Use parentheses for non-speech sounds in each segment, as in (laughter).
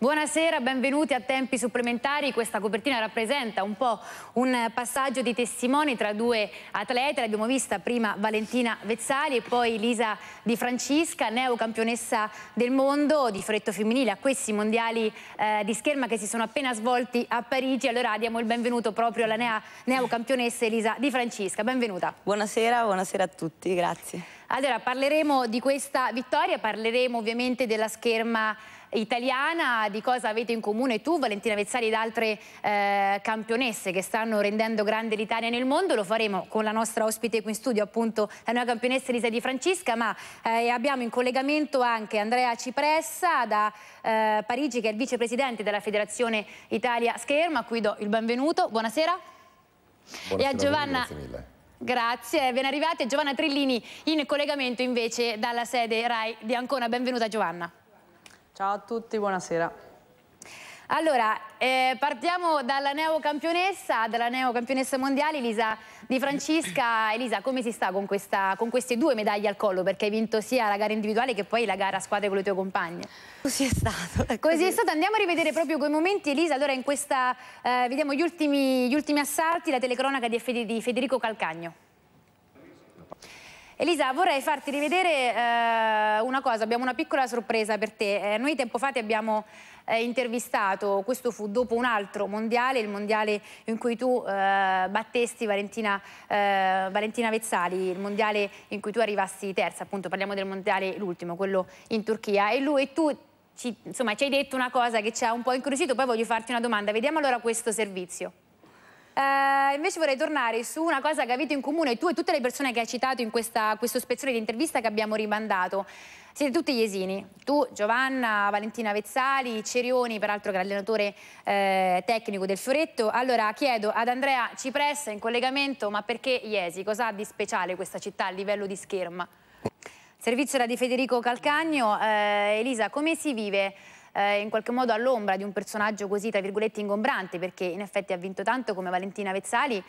Buonasera, benvenuti a Tempi Supplementari. Questa copertina rappresenta un po' un passaggio di testimoni tra due atlete. L'abbiamo vista prima Valentina Vezzali e poi Lisa Di Francisca, neocampionessa del mondo di fretto femminile a questi mondiali eh, di scherma che si sono appena svolti a Parigi. Allora diamo il benvenuto proprio alla neocampionessa Elisa Di Francisca. Benvenuta. Buonasera, buonasera a tutti, grazie. Allora parleremo di questa vittoria, parleremo ovviamente della scherma italiana, di cosa avete in comune tu, Valentina Vezzari ed altre eh, campionesse che stanno rendendo grande l'Italia nel mondo, lo faremo con la nostra ospite qui in studio appunto la nuova campionessa Elisa Di Francesca, ma eh, abbiamo in collegamento anche Andrea Cipressa da eh, Parigi che è il vicepresidente della Federazione Italia Scherma, a cui do il benvenuto, buonasera. buonasera e a Giovanna... Grazie, ben arrivate. Giovanna Trillini in collegamento invece dalla sede RAI di Ancona. Benvenuta Giovanna. Ciao a tutti, buonasera. Allora, eh, partiamo dalla neocampionessa, dalla neocampionessa mondiale Elisa Di Francisca. (clears throat) Elisa, come si sta con, questa, con, queste due medaglie al collo? Perché hai vinto sia la gara individuale che poi la gara a squadre con le tue compagne. Così è stato. È così. Ecco così è stato. Andiamo a rivedere proprio quei momenti. Elisa, allora in questa, eh, vediamo gli ultimi, gli ultimi, assalti, la telecronaca di Federico Calcagno. Elisa, vorrei farti rivedere eh, una cosa, abbiamo una piccola sorpresa per te. Eh, noi tempo fa ti abbiamo eh, intervistato, questo fu dopo un altro mondiale, il mondiale in cui tu eh, battesti Valentina, eh, Valentina, Vezzali, il mondiale in cui tu arrivasti terza, appunto parliamo del mondiale l'ultimo, quello in Turchia, e lui e tu ci, insomma, ci hai detto una cosa che ci ha un po' incuriosito, poi voglio farti una domanda, vediamo allora questo servizio. Eh, invece vorrei tornare su una cosa che avete in comune tu e tutte le persone che hai citato in questa, questo spezzone di intervista che abbiamo rimandato. Siete tutti iesini, tu Giovanna, Valentina Vezzali, Cerioni, peraltro che è l'allenatore eh, tecnico del Fioretto. Allora chiedo ad Andrea Cipressa in collegamento, ma perché Iesi? Cosa ha di speciale questa città a livello di scherma? Servizio era di Federico Calcagno. Eh, Elisa, come si vive? eh, in qualche modo all'ombra di un personaggio così, tra virgolette, ingombrante, perché in effetti ha vinto tanto come Valentina Vezzali,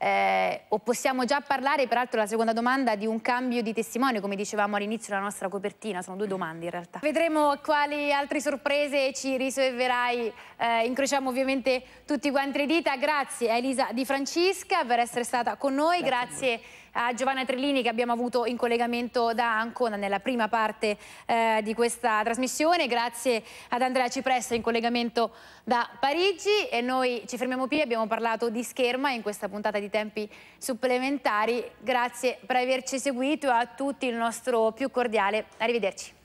eh, o possiamo già parlare, peraltro la seconda domanda, di un cambio di testimone, come dicevamo all'inizio della nostra copertina, sono due domande in realtà. Vedremo quali altre sorprese ci riserverai eh, incrociamo ovviamente tutti quanti le dita, grazie a Elisa Di Francesca per essere stata con noi, grazie, grazie a Giovanna Trellini che abbiamo avuto in collegamento da Ancona nella prima parte eh, di questa trasmissione, grazie ad Andrea Cipressa in collegamento da Parigi e noi ci fermiamo qui, abbiamo parlato di scherma in questa puntata di tempi supplementari, grazie per averci seguito a tutti il nostro più cordiale arrivederci.